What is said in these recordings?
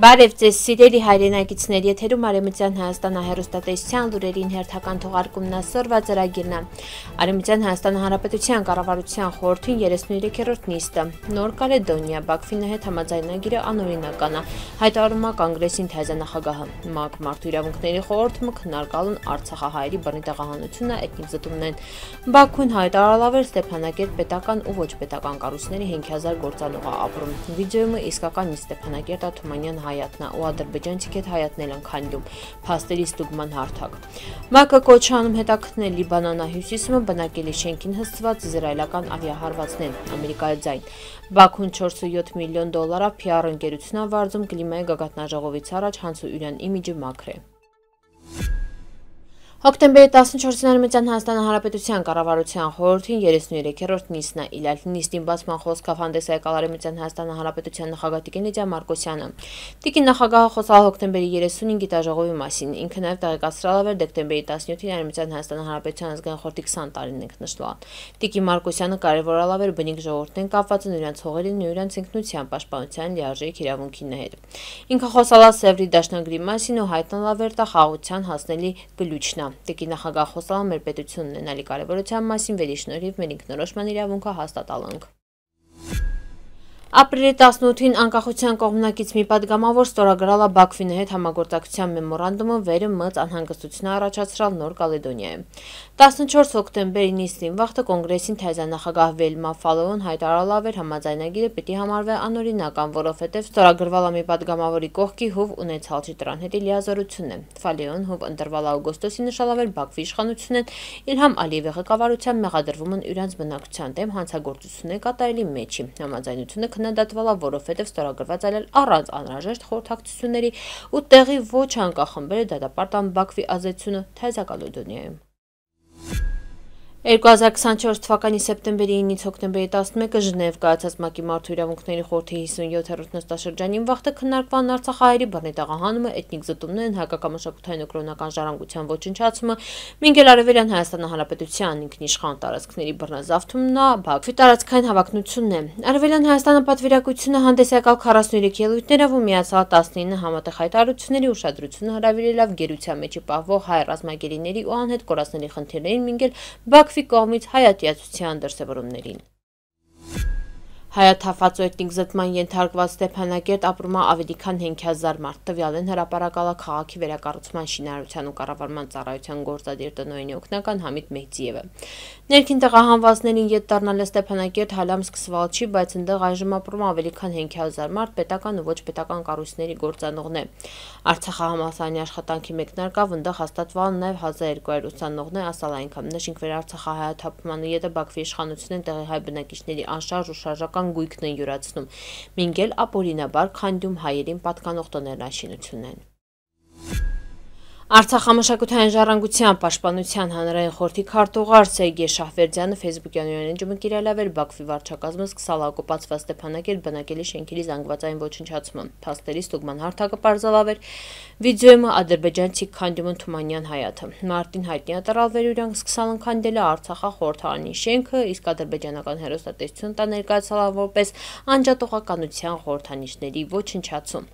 Բարև ձեզ սիրելի հայրենակիցներ, եթերում Արեմության Հայաստանը հերոստատեսության լուրերին հերթական թողարկումն ասորվա ծրագիրն է։ Արեմության Հայաստան Հանրապետության կառավարության խորհրդին 33-րդ նիստը Նոր Կալեդոնիա Բաքվինը հետ համաձայնագիրը անօրինական է։ Հայտարարում է կոնգրեսին թեզանախագահը։ ՄԱԿ մարդու իրավունքների խորհրդը քննարկալուն Արցախահայերի բռնի տեղահանությունը էթնիկ զտումն են։ Բաքուն հայտարարավ էր Ստեփանակերտ պետական ու ոչ պետական կառույցների 5000 գործանող ապրում։ Վիդեոյում իսկական Ստեփանակերտ Աթումանյան հայատնա ու ադրբեջանցիք հետ հայատնել են քանդում։ Փաստերի ստուգման հարթակ։ ՄԱԿ-ը կոչ անում հետաքննել Լիբանանը հյուսիսում բնակելի շենքին հսցված իսրայելական ավիահարվածներն Ամերիկայի ձայն։ Բաքուն 4.7 միլիոն դոլարով PR ընկերությունն ավարձում կլիմայի գագաթնաժողովից առաջ հանցու յուրան իմիջը մաքր է։ Հոկտեմբերի 14-ին Արմենտյան Հայաստան Հանրապետության կառավարության խորհրդին 33-րդ նիստն է իլալ նիստին բացման խոսքով հանդես եկավ Արմենտյան Հայաստան Հանրապետության նախագահ Տիկին Լիդիա Մարկոսյանը։ Տիկին նախագահը խոսալ հոկտեմբերի 30-ին գիտաժողովի մասին, ինքը նաև տեղեկացրել էր դեկտեմբերի 17-ին Արմենտյան Հայաստան Հանրապետության ազգային խորհրդի 20 տարին ընկնշտվան։ Տիկին Մարկոսյանը կարևորել էր բնիկ ժողովրդեն կապված նրանց հողերին ու նրանց ինքնության պաշտպանության լիարժեք իրավունքին հետ։ Ինքը խոսալա Սևրի դաշնագրի մասին ու հայտնալավ էր տա խաղության հասնելի գլուչն է։ Տիկի նախագահ խոսալը մեր պետությունն ունենալի կարևորության մասին վերի շնորհիվ մեր ինքնորոշման իրավունքը հաստատալանք։ Ապրիլի 18-ին անկախության կողմնակից մի падգամավոր ստորագրալա Բաքվինի հետ համագործակցության մեմորանդումը վերը մծ անհանգստություն առաջացրալ Նոր Կալեդոնիայում։ 14 հոկտեմբերին իսին վաղը կոնգրեսին թայզանախագահ Վելմա Ֆալոն հայտարարել ավեր համաձայնագիրը պիտի համարվի անօրինական, որովհետև ստորագրվալ ամի падգամավորի կողքի հով ունեցալ Չիտրան հետ լիազորությունն է։ Ֆալոն հով ընտրվել օգոստոսին նշալավել Բաքվի իշխանությունն Իլհամ Ալիևի ղեկավարությամբ մեղադրվում են իրանց բնակության դեմ հանցագործություն է կատարելի մեջի։ Համաձայնությունը քննադատվել է, որովհետև ստորագրված այլել առանց անհրաժեշտ խորհրդակցությունների ու տեղի ոչ անկախ խմբերը դատապարտան Բաքվի ազդեցությունը Թեզակալուդոնիայում։ 2024 թվականի սեպտեմբերի 9-ից հոկտեմբերի 11-ը Ժնև կայացած ՄԱԿ-ի մարդու իրավունքների խորհրդի 57-րդ նստաշրջանին վաղտը քննարկվան Արցախահայերի բռնետաղահանումը, էթնիկ զտումներն, հակակամաշակութային ու կրոնական ժառանգության ոչնչացումը, Մինգելարևելյան Հայաստան Հանրապետության ինքնիշխան տարածքների բռնազավթումն է, Բաքվի տարածքային հավակնությունն է։ Արևելյան Հայաստանը պատվիրակությունը հանդես եկավ 43 ելույթներով ու միացավ 19 համատեղ հայտարարությունների ուշադրությունը հրավիրելով գերության մեջի պահվող հայ ռազմագերիների ու անհետ կորածների խնդիրներին մինգել Բաքվի Ակվի կողմից հայատյացության դրսևորումներին։ Հայաթափված ու էթնիկ զտման ենթարկված Ստեփանակերտ ապրում է ավելի քան 5000 մարդ։ Տվյալ են հրապարակալա քաղաքի վերակառուցման շինարարության ու կառավարման ծառայության գործադիր տնօրենի օգնական Համիդ Մեհդիևը։ Ներքին տեղահանվածներին յետ դառնալը Ստեփանակերտ հալամ սկսված չի, բայց այնտեղ այժմ ապրում ավելի քան 5000 մարդ պետական ու ոչ պետական կառույցների գործանողներ։ Արցախի համալսարանի աշխատանքի մեկնարկավ այնտեղ հաստատվել նաև 1200 ուսանողներ, ասալ այնքան նշինք վեր Արցախի հայաթափման ու յետը Բաքվի իշխանությունն տեղի հայ բնակիչների անշարժ ու շարժական հայկական գույքն են յուրացնում, մինչ էլ ապօրինաբար քանդյում հայերին պատկանող տներնաշինությունն են։ Արցախ համաշակութային ժառանգության պաշտպանության հանրային խորհրդի քարտուղար Սերգեյ Շահվերդյանը Facebook-յան իրենջում կիրել ավել Բաքվի վարչակազմը սկսալ ակոպացված Ստեփանակերտ բնակելի շենքերի զանգվածային ոչնչացման։ Փաստերի ստուգման հարթակը բարձալավեր վիդեոյումը ադրբեջանցի Քանդյումն Թումանյան հայաթը։ Մարտին Հայտնյանը տարալ վերյուրանք սկսալ ընկանդել է Արցախա խորհրդարանի շենքը, իսկ ադրբեջանական հերոստատեսությունը տա ներկայացալավ որպես անջատողականության խորհրդանիշների ոչնչացում։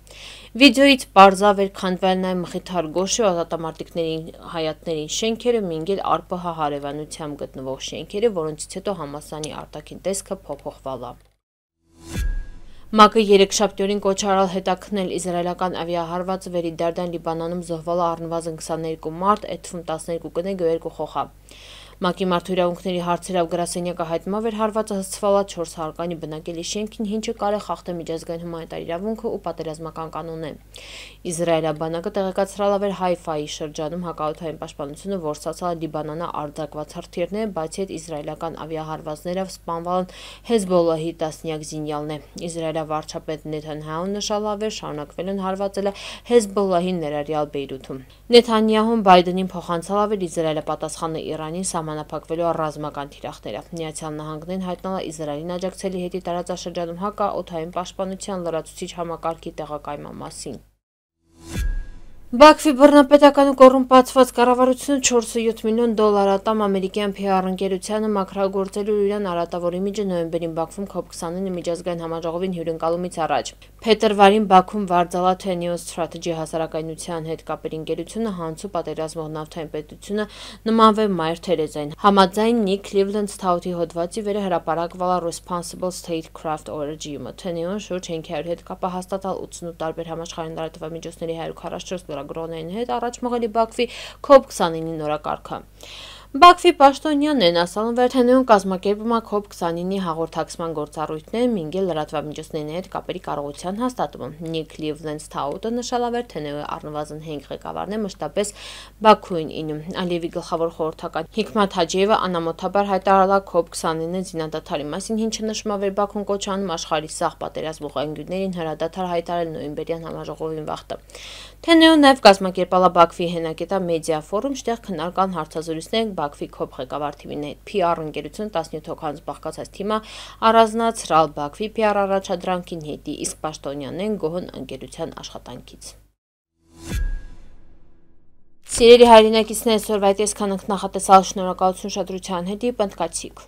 Վիդեոից բարձավեր Քանդվալնայ Մխիթար Գոշը տատամարտիկներին հայատներին շենքերը, մինչ էլ ԱՌՊՀ հարևանությամբ գտնվող շենքերը, որոնցից հետո համասանի արտաքին տեսքը փոփոխվալա։ ՄԱԿ-ը երեքշաբթյորին կոչ արալ հետաքնել Իզրայելական ավիահարվածը Վերիդարդան Լիբանանում զոհվել է առնվազն 22 մարդ, այդ թվում 12 կնեգ ու 2 խոխա։ ՄԱԿ-ի մարդու իրավունքների հարցերով գրասենյակը հայտնում էր հարվածը հսցվալա 4 հարկանի բնակելի շենքին, ինչը կար է խախտել միջազգային հումանիտար իրավունքը ու պատերազմական կանոնը։ Իսրայելաբանակը տեղեկացրալավ էր Հայֆայի շրջանում հակալթային պաշտպանությունը ворսացալ Լիբանանը արձակված հրթիռները, բացի այդ իսրայելական ավիահարվածներով սպանվել են Հեզբոլլահի տասնյակ զինյալներ։ Իսրայելա վարչապետ Նեթանյահուն նշալավ էր շարունակվել են հարվածելը Հեզբոլլահի ներառյալ Բեյրութում։ Նեթանյահուն Բայդենին փոխանցալավ էր Իսրայելը պատասխանը Իրանին սահմանադրական սահմանափակվելու առազմական թիրախները։ Միացյալ Նահանգներն հայտնալա Իսրայելին աջակցելի հետի տարածաշրջանում հակա օթային պաշտպանության լրացուցիչ համակարգի տեղակայման մասին։ Բաքվի բռնապետական ու կոռումպացված կառավարությունը 4.7 միլիոն դոլար ատամ ամերիկյան PR ընկերությանը մակրագործելու Լուրյան Արատավորի միջը նոյեմբերին Բաքվում COP29 միջազգային համաժողովին հյուրընկալումից առաջ։ Փետրվարին Բաքվում վարձալա Teneo Strategy հասարակայնության հետ կապերի ընկերությունը հանցու պատերազմող նավթային պետությունը նմանվեց Մայր Թերեզային։ Համաձայն Նիկ Cleveland Stout-ի հոդվածի վրա հրապարակվալ Responsible Statecraft Orgy-ը Teneo-ն շուրջ 500 հետ կապահաստատալ 88 տարբեր համաշխարհային լրատվամիջոցների 144 ստորագրողներին հետ առաջ մղելի Բաքվի COP29-ի նորակարգը։ Բաքվի պաշտոնյանն են ասալում Վերթենեում կազմակերպում է COP29-ի հաղորդակցման գործառույթները մինգել լրատվամիջոցների հետ կապերի կարողության հաստատումը։ Նիք Լիվլենս Թաուտը նշալա Վերթենեու առնվազն 5 ղեկավարն է մշտապես Բաքուին ինում։ Ալիևի գլխավոր խորհրդական Հիկմաթ Հաջիևը անամոթաբար հայտարարել է COP29-ը զինադատարի մասին, ինչը նշում է Վերբաքուն կոչանում աշխարհի սաղ պատերազմ ուղղագույններին հրադադար հայտարարել նոյեմբերյան համաժողովին վախտը։ Թե նույնև կազմակերպալա Բաքվի հենակետա մեդիա ֆորում շտեղ քննարկան հարցազրույցներ Բաքվի կոպ ղեկավար թիմին հետ։ PR ընկերություն 17 հոգանոց բաղկացած թիմը առանձնացրալ Բաքվի PR առաջադրանքին հետի, իսկ պաշտոնյանն են գոհն ընկերության աշխատանքից։ Սիրելի հայրենակիցներ, այսօր վայտ ես քանանք նախատեսալ շնորհակալություն շադրության հետի, պնդկացիք։